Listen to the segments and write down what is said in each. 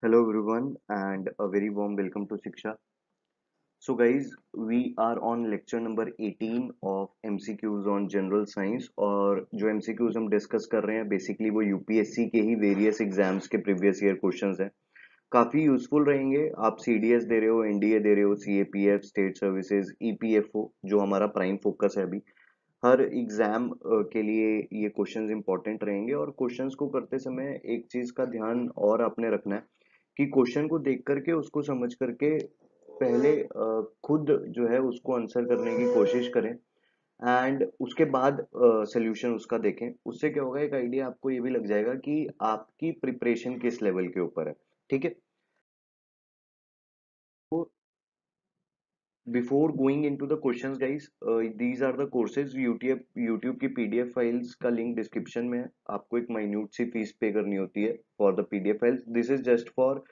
hello everyone and a very warm welcome to siksha so guys we are on lecture number 18 of mcqs on general science और जो mcqs हम discuss कर रहे हैं basically वो upsc के ही various exams के previous year questions हैं काफ़ी यूजफुल रहेंगे आप सी डी एस दे रहे हो एन डी ए दे रहे हो C A P F state services E P F O जो हमारा प्राइम फोकस है अभी हर एग्ज़ाम के लिए ये क्वेश्चंस इंपॉर्टेंट रहेंगे और क्वेश्चंस को करते समय एक चीज़ का ध्यान और आपने रखना है कि क्वेश्चन को देख करके उसको समझ करके पहले खुद जो है उसको आंसर करने की कोशिश करें एंड उसके बाद सोल्यूशन उसका देखें उससे क्या होगा एक आइडिया आपको ये भी लग जाएगा कि आपकी प्रिपरेशन किस लेवल के ऊपर है ठीक है before going into the question guys these are the YouTube की पी डी एफ फाइल्स का लिंक डिस्क्रिप्शन में है आपको एक माइन्यूट सी फीस पे करनी होती है for the P D F files this is just for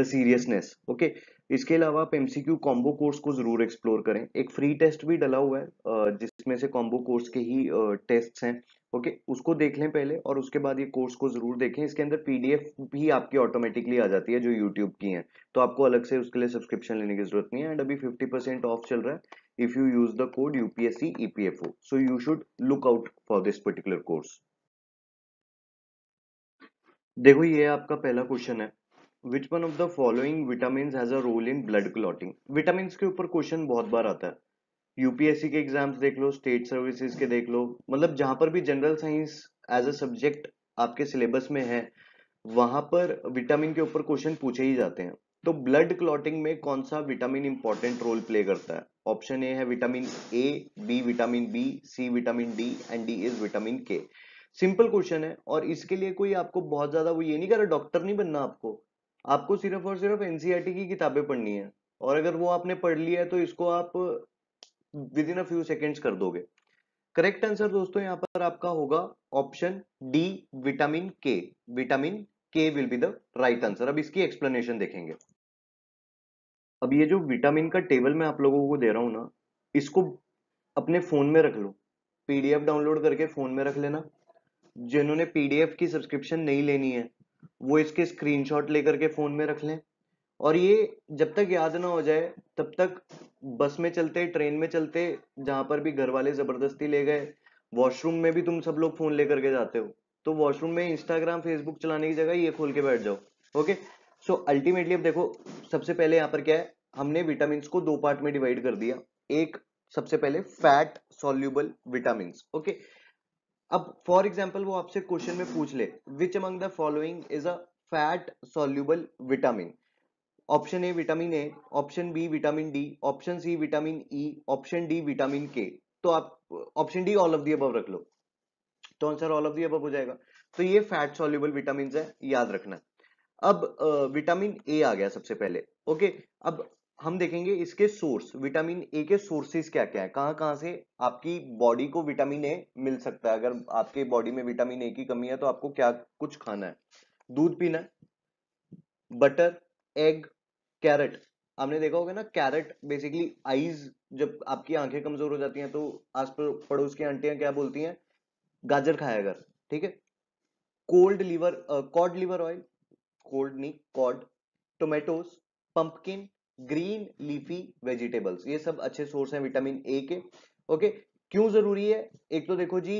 the seriousness okay इसके अलावा आप एमसीक्यू कॉम्बो कोर्स को जरूर एक्सप्लोर करें एक फ्री टेस्ट भी डला हुआ है uh, जिसमें से कॉम्बो कोर्स के ही टेस्ट uh, हैं ओके okay, उसको देख लें पहले और उसके बाद ये कोर्स को जरूर देखें इसके अंदर पीडीएफ भी आपकी ऑटोमेटिकली आ जाती है जो यूट्यूब की है तो आपको अलग से उसके लिए सब्सक्रिप्शन लेने की जरूरत नहीं है एंड अभी 50 परसेंट ऑफ चल रहा है if you use the code UPSC EPFO so you should look out for this particular course देखो ये आपका पहला क्वेश्चन है which one of the following vitamin has a role in blood clotting vitamin K ऊपर question बहुत बार आता है UPSC के एग्जाम्स देख लो स्टेट सर्विसेज के देख लो मतलब जहां पर भी general science as a subject आपके सिलेबस में है वहां पर विटामिन के ऊपर क्वेश्चन पूछे ही जाते हैं तो ब्लड क्लॉटिंग में कौन सा विटामिन इंपॉर्टेंट रोल प्ले करता है ऑप्शन ए है vitamin A B vitamin B C vitamin D and D is vitamin K simple question है और इसके लिए कोई आपको बहुत ज्यादा वो ये नहीं कर रहा डॉक्टर नहीं बनना आपको आपको सिर्फ और सिर्फ एनसीआरटी e की किताबें पढ़नी है और अगर वो आपने पढ़ लिया है तो इसको आप within a few seconds कर दोगे करेक्ट आंसर दोस्तों यहाँ पर आपका होगा option D vitamin K vitamin K will be the right answer अब इसकी एक्सप्लेनेशन देखेंगे अब ये जो विटामिन का टेबल मैं आप लोगों को दे रहा हूं ना इसको अपने फोन में रख लो पीडीएफ डाउनलोड करके फोन में रख लेना जिन्होंने पीडीएफ की सब्सक्रिप्शन नहीं लेनी है वो इसके स्क्रीनशॉट लेकर के फोन में रख लें और ये जब तक याद ना हो जाए तब तक बस में चलते ट्रेन में चलते जहां पर भी घर वाले जबरदस्ती ले गए वॉशरूम में भी तुम सब लोग फोन लेकर के जाते हो तो वॉशरूम में इंस्टाग्राम फेसबुक चलाने की जगह ये खोल के बैठ जाओ ओके सो अल्टीमेटली अब देखो सबसे पहले यहाँ पर क्या है हमने विटामिन को दो पार्ट में डिवाइड कर दिया एक सबसे पहले फैट सॉल्यूबल विटामिन ओके अब फॉर एग्जाम्पल वो आपसे क्वेश्चन में पूछ ले which among the following is a fat soluble vitamin option A vitamin A option B vitamin D option C vitamin E option D vitamin K तो आप option D all of the अब रख लो तो answer all of the अब हो जाएगा तो ये फैट सॉल्यूबल विटामिन है याद रखना अब विटामिन ए आ गया सबसे पहले ओके अब हम देखेंगे इसके सोर्स विटामिन ए के सोर्सेस क्या क्या है कहां कहां से आपकी बॉडी को विटामिन ए मिल सकता है अगर आपके बॉडी में विटामिन ए की कमी है तो आपको क्या कुछ खाना है दूध पीना बटर एग कैरेट आपने देखा होगा ना कैरेट बेसिकली आईज जब आपकी आंखें कमजोर हो जाती हैं तो आस पड़ोस की आंटियां क्या बोलती हैं गाजर खाया कर ठीक है cold liver cod liver oil cold नहीं cod tomatoes pumpkin green leafy vegetables ये सब अच्छे सोर्स हैं विटामिन ए के ओके क्यों जरूरी है एक तो देखो जी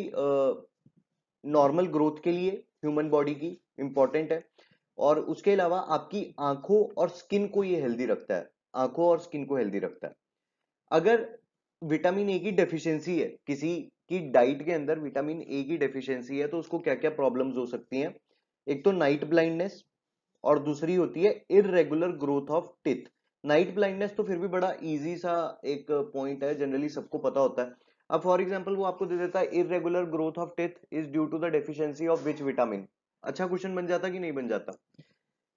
नॉर्मल ग्रोथ के लिए ह्यूमन बॉडी की इंपॉर्टेंट है और उसके अलावा आपकी आंखों और स्किन को ये हेल्दी रखता है आंखों और स्किन को हेल्दी रखता है अगर विटामिन ए की डेफिशिएंसी है किसी की डाइट के अंदर विटामिन ए की डेफिशिएंसी है तो उसको क्या क्या प्रॉब्लम्स हो सकती हैं एक तो नाइट ब्लाइंडनेस और दूसरी होती है irregular growth of teeth night blindness तो फिर भी बड़ा इजी सा एक पॉइंट है जनरली सबको पता होता है अब फॉर एग्जाम्पल वो आपको दे देता है irregular growth of teeth is due to the deficiency of which vitamin अच्छा क्वेश्चन बन जाता कि नहीं बन जाता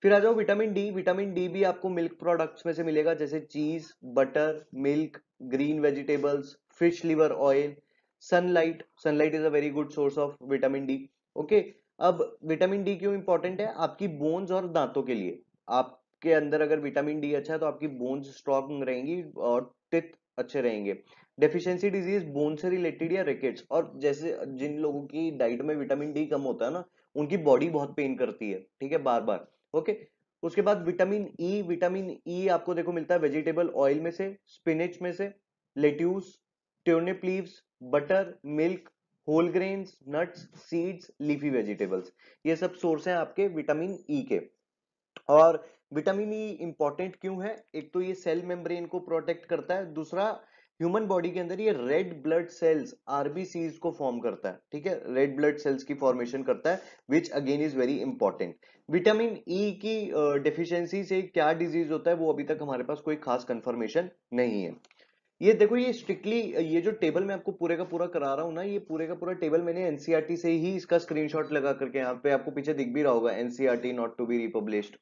फिर आ जाओ विटामिन डी विटामिन डी भी आपको मिल्क प्रोडक्ट्स में से मिलेगा जैसे cheese butter milk green vegetables fish liver oil sunlight sunlight is a very good source of vitamin D okay अब विटामिन डी क्यों इंपॉर्टेंट है आपकी बोन्स और दांतों के लिए आपके अंदर अगर विटामिन डी अच्छा है तो आपकी बोन्स स्ट्रांग रहेंगी और टिथ अच्छे रहेंगे डेफिशिएंसी डिजीज बोन से रिलेटेड या रिकेट्स और जैसे जिन लोगों की डाइट में विटामिन डी कम होता है ना उनकी बॉडी बहुत पेन करती है ठीक है बार बार ओके उसके बाद vitamin E e, vitamin E e आपको देखो मिलता है वेजिटेबल ऑयल में से स्पिनिच में से lettuce turnip leaves butter milk whole grains nuts seeds leafy vegetables ये सब सोर्स हैं आपके विटामिन ई e के और विटामिन ई e इंपॉर्टेंट क्यों है एक तो ये सेल मेम्ब्रेन को प्रोटेक्ट करता है दूसरा ह्यूमन बॉडी के अंदर ये रेड ब्लड सेल्स आरबीसी को फॉर्म करता है ठीक है रेड ब्लड सेल्स की फॉर्मेशन करता है which again is very important vitamin E की डिफिशियंसी uh, से क्या डिजीज होता है वो अभी तक हमारे पास कोई खास कंफर्मेशन नहीं है ये देखो ये स्ट्रिक्टली ये जो टेबल मैं आपको पूरे का पूरा करा रहा हूँ ना ये पूरे का पूरा टेबल मैंने एनसीआरटी e से ही इसका स्क्रीनशॉट लगा करके यहाँ पे आपको पीछे दिख भी रहा होगा NCRT not to be republished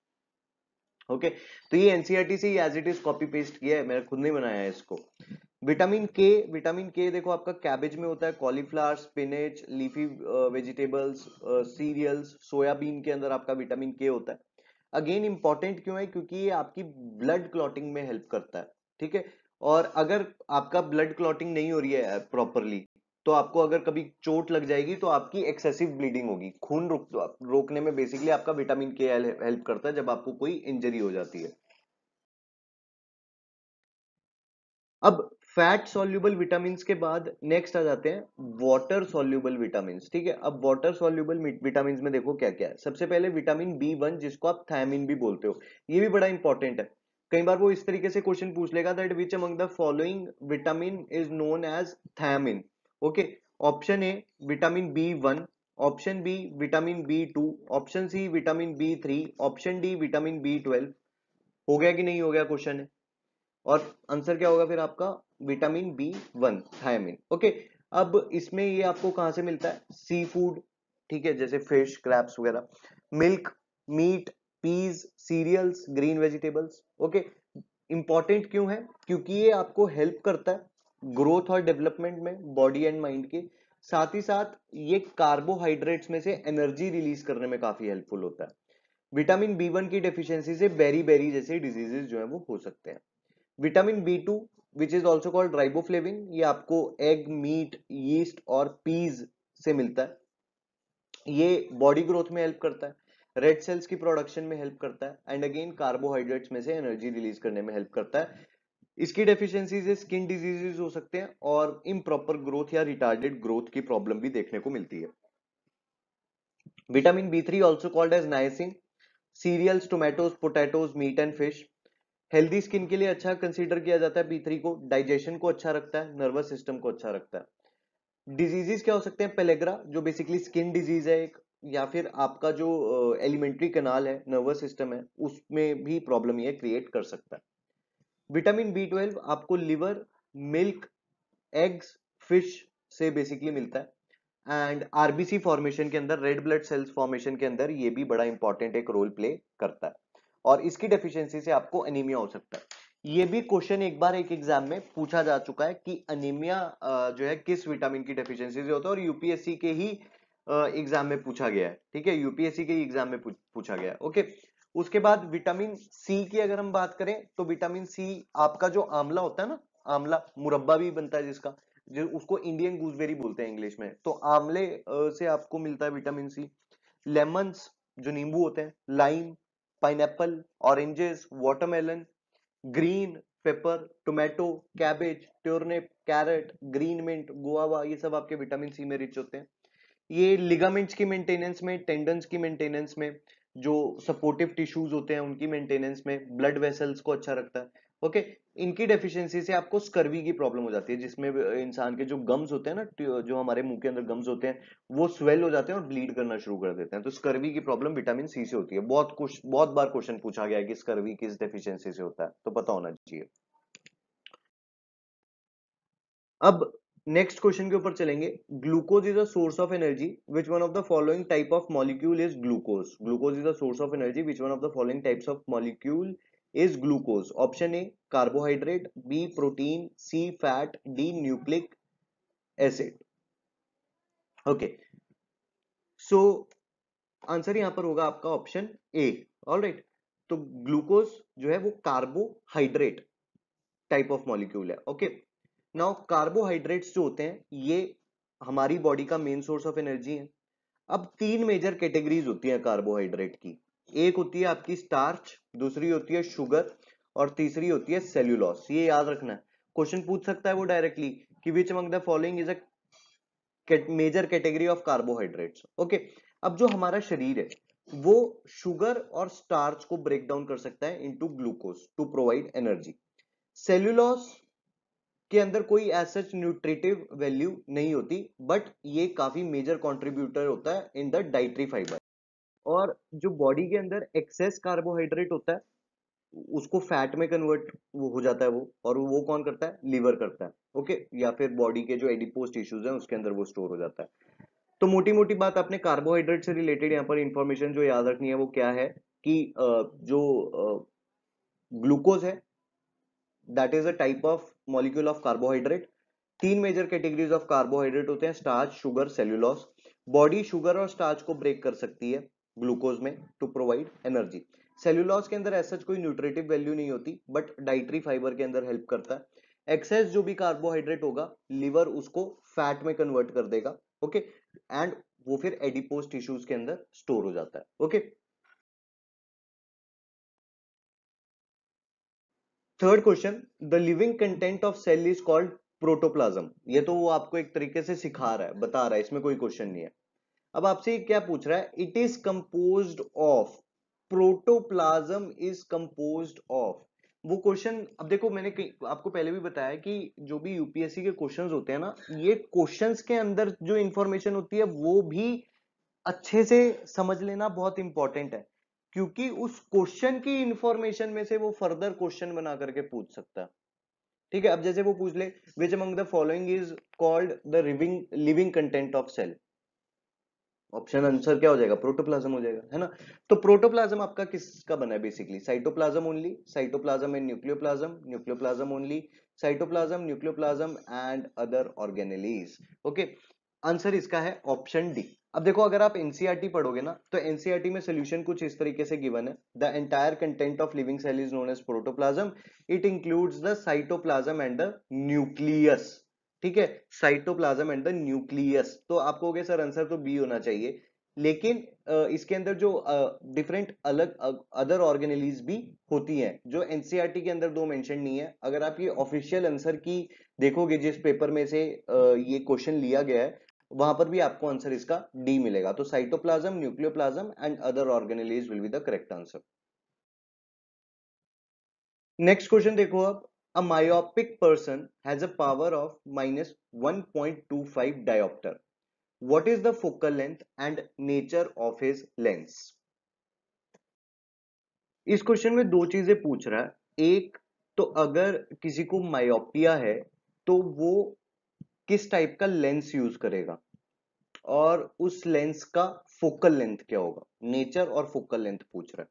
okay तो ये एनसीईआरटी e से as it is copy paste किया है मैंने खुद नहीं बनाया है इसको विटामिन के विटामिन के देखो आपका कैबेज में होता है cauliflower spinach leafy vegetables cereals soybean के अंदर आपका विटामिन के होता है अगेन इंपॉर्टेंट क्यों है क्योंकि ये आपकी ब्लड क्लॉटिंग में हेल्प करता है ठीक है और अगर आपका ब्लड क्लॉटिंग नहीं हो रही है प्रॉपरली uh, तो आपको अगर कभी चोट लग जाएगी तो आपकी एक्सेसिव ब्लीडिंग होगी खून रोक रोकने में बेसिकली आपका विटामिन के हेल्प करता है जब आपको कोई इंजरी हो जाती है अब फैट सोल्यूबल विटामिन के बाद नेक्स्ट आ जाते हैं वाटर सोल्यूबल विटामिन ठीक है अब वाटर सोल्यूबल विटामिन में देखो क्या क्या है सबसे पहले विटामिन बी वन जिसको आप थायमिन भी बोलते हो ये भी बड़ा इंपॉर्टेंट है कई बार वो इस तरीके से क्वेश्चन पूछ लेगा that which among the following vitamin is known as thiamine okay option A vitamin B one option B vitamin B two option C vitamin B three option D vitamin B twelve हो गया कि नहीं हो गया question है और answer क्या होगा फिर आपका vitamin B one thiamine okay अब इसमें ये आपको कहां से मिलता है सी फूड ठीक है जैसे फिश क्रैप्स वगैरह milk meat peas cereals green vegetables okay important क्यों है क्योंकि ये आपको हेल्प करता है ग्रोथ और डेवलपमेंट में बॉडी एंड माइंड के साथ ही साथ ये कार्बोहाइड्रेट्स में से एनर्जी रिलीज करने में काफी हेल्पफुल होता है विटामिन बी वन की डेफिशिएंसी से बेरी बेरी जैसे डिजीजेस जो है वो हो सकते हैं vitamin B two which is also called riboflavin ये आपको एग मीट यीस्ट और पीज से मिलता है ये बॉडी ग्रोथ में हेल्प करता है रेड सेल्स की प्रोडक्शन में हेल्प करता है एंड अगेन कार्बोहाइड्रेट्स में से एनर्जी रिलीज करने में हेल्प करता है इसकी डेफिशिएंसी से स्किन डिजीजेस हो सकते हैं और इम्प्रॉपर ग्रोथ या रिटार्डेड ग्रोथ की प्रॉब्लम भी देखने को मिलती है vitamin B three also called as niacin cereals tomatoes potatoes meat and fish healthy skin के लिए अच्छा कंसीडर किया जाता है बी थ्री को डाइजेशन को अच्छा रखता है नर्वस सिस्टम को अच्छा रखता है डिजीजेस क्या हो सकते हैं पेलेग्रा जो बेसिकली स्किन डिजीज है एक या फिर आपका जो एलिमेंट्री कनाल है नर्वस सिस्टम है उसमें भी प्रॉब्लम यह क्रिएट कर सकता है विटामिन बी ट्वेल्व आपको लिवर मिल्क एग्स फिश से बेसिकली मिलता है एंड आरबीसी फॉर्मेशन के अंदर रेड ब्लड सेल्स फॉर्मेशन के अंदर ये भी बड़ा इंपॉर्टेंट एक रोल प्ले करता है और इसकी डेफिशिएंसी से आपको एनीमिया हो सकता है ये भी क्वेश्चन एक बार एक एग्जाम में पूछा जा चुका है कि अनीमिया जो है किस विटामिन की डेफिशिएंसी से होता है और यूपीएससी के ही एग्जाम में पूछा गया है ठीक है यूपीएससी के ही एग्जाम में पूछा गया है ओके उसके बाद विटामिन सी की अगर हम बात करें तो विटामिन सी आपका जो आंवला होता है ना आंवला मुरब्बा भी बनता है जिसका जो उसको इंडियन गूजबेरी बोलते हैं इंग्लिश में तो आंवले से आपको मिलता है विटामिन सी लेमन्स जो नींबू होते हैं lime apple oranges watermelon green pepper tomato cabbage turnip carrot green mint guava ये सब आपके विटामिन सी में रिच होते हैं ये लिगामेंट्स की मेंटेनेंस में टेंडन्स की मेंटेनेंस में जो सपोर्टिव टिश्यूज होते हैं उनकी मेंटेनेंस में ब्लड वेसल्स को अच्छा रखता है ओके okay? इनकी डेफिशिएंसी से आपको स्कर्वी की प्रॉब्लम हो जाती है जिसमें इंसान के जो गम्स होते हैं ना जो हमारे मुंह के अंदर गम्स होते हैं वो स्वेल हो जाते हैं और ब्लीड करना शुरू कर देते हैं तो स्कर्वी की प्रॉब्लम विटामिन सी से होती है बहुत कुछ बहुत बार क्वेश्चन पूछा गया है कि स्कर्वी किस डेफिशिएंसी से होता है तो पता होना चाहिए अब नेक्स्ट क्वेश्चन के ऊपर चलेंगे glucose is a source of energy which one of the following type of molecule is glucose glucose is a source of energy which one of the following types of molecule is glucose option A carbohydrate B protein C fat D nucleic acid okay so answer यहां पर होगा आपका option A right तो glucose जो है वो carbohydrate type of molecule है okay okay? Now carbohydrates जो होते हैं ये हमारी बॉडी का मेन सोर्स ऑफ एनर्जी है अब तीन मेजर कैटेगरीज होती है कार्बोहाइड्रेट की एक होती है आपकी स्टार्च दूसरी होती है शुगर और तीसरी होती है सेल्यूलॉस ये याद रखना है क्वेश्चन पूछ सकता है वो डायरेक्टली कि which among the following is a major category of carbohydrates okay अब जो हमारा शरीर है वो शुगर और स्टार्च को ब्रेक डाउन कर सकता है into glucose to provide energy cellulose के अंदर कोई एज सच न्यूट्रिटिव वैल्यू नहीं होती बट ये काफी मेजर कॉन्ट्रीब्यूटर होता है इन द डाइट्री फाइबर और जो बॉडी के अंदर एक्सेस कार्बोहाइड्रेट होता है उसको फैट में कन्वर्ट हो जाता है वो और वो कौन करता है लीवर करता है ओके या फिर बॉडी के जो एडिपोज टिश्यूज हैं उसके अंदर वो स्टोर हो जाता है तो मोटी मोटी बात आपने कार्बोहाइड्रेट से रिलेटेड यहाँ पर इंफॉर्मेशन जो याद रखनी है वो क्या है कि जो ग्लूकोज है that is a type of molecule of carbohydrate तीन मेजर कैटेगरीज ऑफ कार्बोहाइड्रेट होते हैं starch sugar cellulose body sugar और स्टार्च को ब्रेक कर सकती है ग्लूकोज में टू प्रोवाइड एनर्जी सेल्यूलॉस के अंदर ऐसा कोई न्यूट्रेटिव वैल्यू नहीं होती बट डाइट्री फाइबर के अंदर हेल्प करता है एक्सेस जो भी कार्बोहाइड्रेट होगा लिवर उसको फैट में कन्वर्ट कर देगा ओके एंड वो फिर एडिपोज टिश्यूज के अंदर स्टोर हो जाता है okay third question the living content of cell is called protoplasm ये तो वो आपको एक तरीके से सिखा रहा है बता रहा है इसमें कोई क्वेश्चन नहीं है अब आपसे क्या पूछ रहा है it is compose of protoplasm is compose of वो क्वेश्चन अब देखो मैंने आपको पहले भी बताया कि जो भी यूपीएससी के क्वेश्चंस होते हैं ना ये क्वेश्चंस के अंदर जो इंफॉर्मेशन होती है वो भी अच्छे से समझ लेना बहुत इंपॉर्टेंट है क्योंकि उस क्वेश्चन की इंफॉर्मेशन में से वो फर्दर क्वेश्चन बना करके पूछ सकता है ठीक है अब जैसे वो पूछ ले which among the following is called the living living content of cell option answer क्या हो जाएगा प्रोटोप्लाज्म हो जाएगा है ना तो प्रोटोप्लाज्म आपका किसका बना है basically cytoplasm only cytoplasm and nucleoplasm nucleoplasm only cytoplasm nucleoplasm and other organelles okay answer इसका है ऑप्शन डी अब देखो अगर आप एनसीआरटी e पढ़ोगे ना तो एनसीआरटी e में सोल्यूशन कुछ इस तरीके से गिवन है the entire content of living cell is known as protoplasm it includes the cytoplasm and the nucleus ठीक है साइटोप्लाज्म एंड द न्यूक्लियस तो आपको हो सर आंसर तो बी होना चाहिए लेकिन इसके अंदर जो डिफरेंट अलग अदर ऑर्गेनलीज भी होती हैं जो एनसीईआरटी e के अंदर दो मेंशन नहीं है अगर आप ये ऑफिशियल आंसर की देखोगे जिस पेपर में से ये क्वेश्चन लिया गया है वहां पर भी आपको आंसर इसका डी मिलेगा तो cytoplasm nucleoplasm and other organelles will be the correct answer next question देखो आप a myopic person has a power of minus 1.25 dioptre what is the focal length and nature of his lens इस question में दो चीजें पूछ रहा है एक तो अगर किसी को मायोपिया है तो वो किस टाइप का लेंस यूज करेगा और उस लेंस का फोकल लेंथ क्या होगा नेचर और फोकल लेंथ पूछ रहा है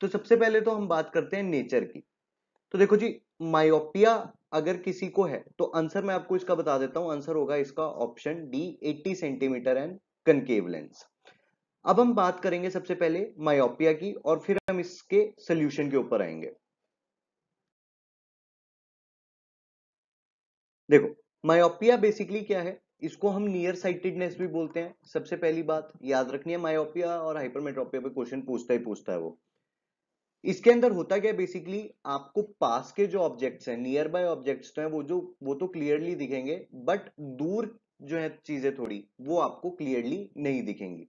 तो सबसे पहले तो हम बात करते हैं नेचर की तो देखो जी मायोपिया अगर किसी को है तो आंसर मैं आपको इसका बता देता हूं आंसर होगा इसका option D 80 centimetre and concave lens अब हम बात करेंगे सबसे पहले मायोपिया की और फिर हम इसके सोल्यूशन के ऊपर आएंगे देखो मायोपिया बेसिकली क्या है इसको हम नियर साइटेडनेस भी बोलते हैं सबसे पहली बात याद रखनी है मायोपिया और हाइपरमेट्रोपिया पे क्वेश्चन पूछता ही पूछता है वो इसके अंदर होता क्या बेसिकली आपको पास के जो ऑब्जेक्ट्स हैं नियर बाय ऑब्जेक्ट्स तो हैं वो जो वो तो क्लियरली दिखेंगे बट दूर जो है चीजें थोड़ी वो आपको क्लियरली नहीं दिखेंगी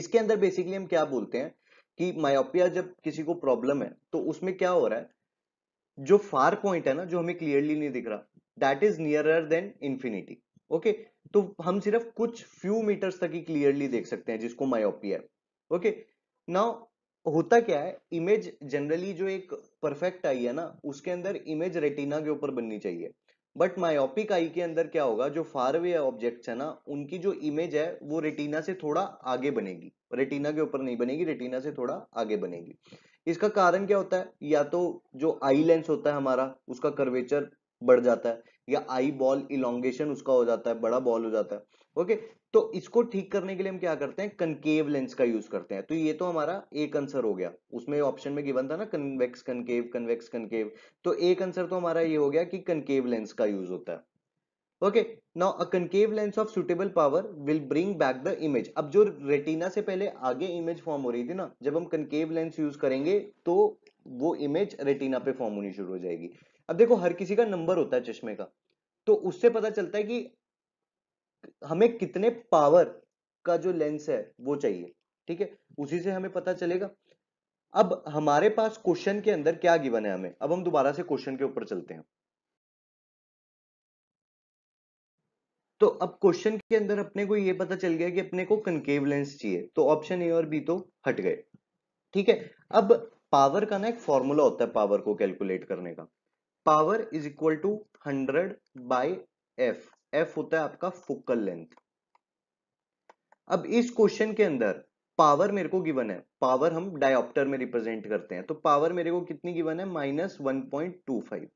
इसके अंदर बेसिकली हम क्या बोलते हैं कि मायोपिया जब किसी को प्रॉब्लम है तो उसमें क्या हो रहा है जो फार पॉइंट है ना जो हमें क्लियरली नहीं दिख रहा that is nearer than infinity okay तो हम सिर्फ कुछ फ्यू मीटर्स तक ही क्लियरली देख सकते हैं जिसको मायोपिया ओके नाउ होता क्या है इमेज जनरली जो एक परफेक्ट आई है ना उसके अंदर इमेज रेटिना के ऊपर बननी चाहिए बट मायोपिक आई के अंदर क्या होगा जो फार वे ऑब्जेक्ट्स है ना उनकी जो इमेज है वो रेटिना से थोड़ा आगे बनेगी रेटिना के ऊपर नहीं बनेगी रेटिना से थोड़ा आगे बनेगी इसका कारण क्या होता है या तो जो आई लेंस होता है हमारा उसका कर्वेचर बढ़ जाता है या आई बॉल इलांगेशन उसका हो जाता है बड़ा बॉल हो जाता है ओके तो इसको ठीक करने के लिए हम क्या करते हैं कनकेव लेंस का यूज करते हैं तो ये तो हमारा एक आंसर हो गया उसमें ऑप्शन में गिवन था ना कन्वेक्स कनकेव कन्वेक्स कनकेव तो एक आंसर तो हमारा ये हो गया कि कनकेव लेंस का यूज होता है okay now a concave lens of suitable power will bring back the image अब जो रेटिना से पहले आगे इमेज फॉर्म हो रही थी ना जब हम कनकेव लेंस यूज करेंगे तो वो इमेज रेटिना पे फॉर्म होनी शुरू हो जाएगी अब देखो हर किसी का नंबर होता है चश्मे का तो उससे पता चलता है कि हमें कितने पावर का जो लेंस है वो चाहिए ठीक है उसी से हमें पता चलेगा अब हमारे पास क्वेश्चन के अंदर क्या गिवन है हमें अब हम दोबारा से क्वेश्चन के ऊपर चलते हैं तो अब क्वेश्चन के अंदर अपने को ये पता चल गया कि अपने को कंकेव लेंस चाहिए तो ऑप्शन ए और बी तो हट गए ठीक है अब पावर का ना एक फॉर्मूला होता है पावर को कैलकुलेट करने का power is equal to hundred by F F होता है आपका फोकल लेंथ अब इस क्वेश्चन के अंदर पावर मेरे को गिवन है पावर हम डायोप्टर में रिप्रेजेंट करते हैं तो पावर मेरे को कितनी गिवन है minus one point two five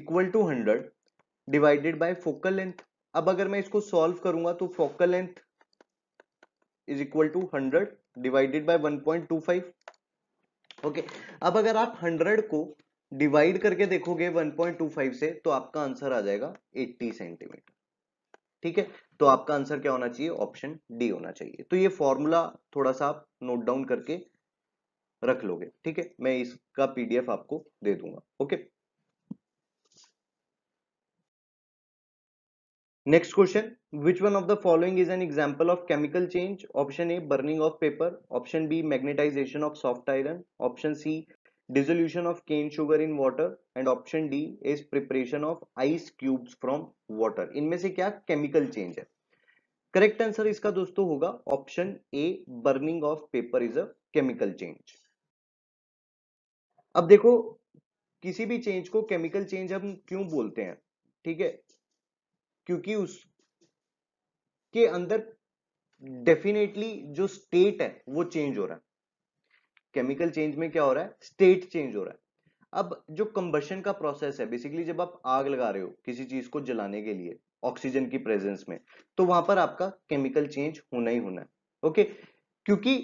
equal to hundred divided by focal length अब अगर मैं इसको सॉल्व करूंगा तो focal length is equal to hundred divided by one point two five okay अब अगर आप हंड्रेड को डिवाइड करके देखोगे 1.25 से तो आपका आंसर आ जाएगा 80 सेंटीमीटर ठीक है तो आपका आंसर क्या होना चाहिए ऑप्शन डी होना चाहिए तो ये फॉर्मूला थोड़ा सा आप नोट डाउन करके रख लोगे ठीक है मैं इसका पीडीएफ आपको दे दूंगा okay next question which one of the following is an example of chemical change option A burning of paper option B magnetization of soft iron option C dissolution of cane sugar in water and option D is preparation of ice cubes from water इनमें से क्या chemical change है correct answer इसका दोस्तों होगा option A burning of paper is a chemical change अब देखो किसी भी चेंज को केमिकल चेंज हम क्यों बोलते हैं ठीक है क्योंकि उस के अंदर डेफिनेटली जो स्टेट है वो चेंज हो रहा है केमिकल चेंज में क्या हो रहा है स्टेट चेंज हो रहा है अब जो कंबर्शन का प्रोसेस है बेसिकली जब आप आग लगा रहे हो किसी चीज को जलाने के लिए ऑक्सीजन की प्रेजेंस में तो वहां पर आपका केमिकल चेंज होना ही होना है ओके क्योंकि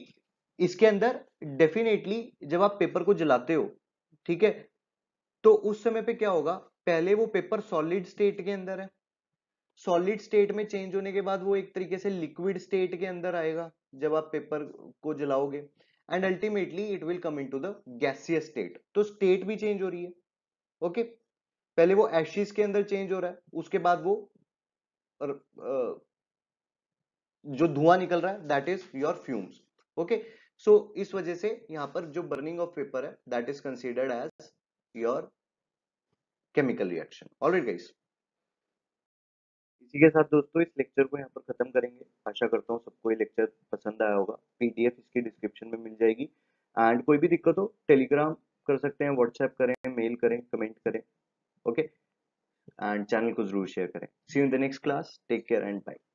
इसके अंदर डेफिनेटली जब आप पेपर को जलाते हो ठीक है तो उस समय पे क्या होगा पहले वो पेपर सॉलिड स्टेट के अंदर है सॉलिड स्टेट में चेंज होने के बाद वो एक तरीके से लिक्विड स्टेट के अंदर आएगा जब आप पेपर को जलाओगे and ultimately it will come to the gaseous state तो स्टेट भी चेंज हो रही है ओके okay? पहले वो एशीज के अंदर चेंज हो रहा है उसके बाद वो और, जो धुआं निकल रहा है that is your fumes okay so इस वजह से यहां पर जो बर्निंग ऑफ पेपर है that is considered as your chemical reaction already guys इसी के साथ दोस्तों इस लेक्चर को यहाँ पर खत्म करेंगे आशा करता हूँ सबको ये लेक्चर पसंद आया होगा पीडीएफ इसकी डिस्क्रिप्शन में मिल जाएगी एंड कोई भी दिक्कत हो टेलीग्राम कर सकते हैं व्हाट्सएप करें मेल करें कमेंट करें ओके एंड चैनल को जरूर शेयर करें see in the next class take care and bye